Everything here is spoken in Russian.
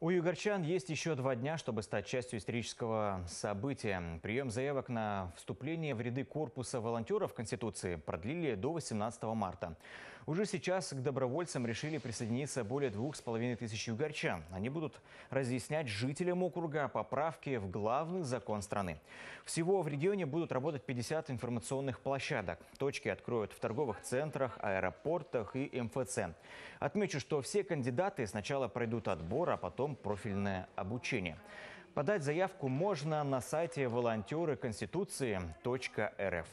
У югорчан есть еще два дня, чтобы стать частью исторического события. Прием заявок на вступление в ряды корпуса волонтеров Конституции продлили до 18 марта. Уже сейчас к добровольцам решили присоединиться более двух с половиной тысяч югорчан. Они будут разъяснять жителям округа поправки в главный закон страны. Всего в регионе будут работать 50 информационных площадок. Точки откроют в торговых центрах, аэропортах и МФЦ. Отмечу, что все кандидаты сначала пройдут отбор, а потом профильное обучение. Подать заявку можно на сайте волонтеры конституции.рф.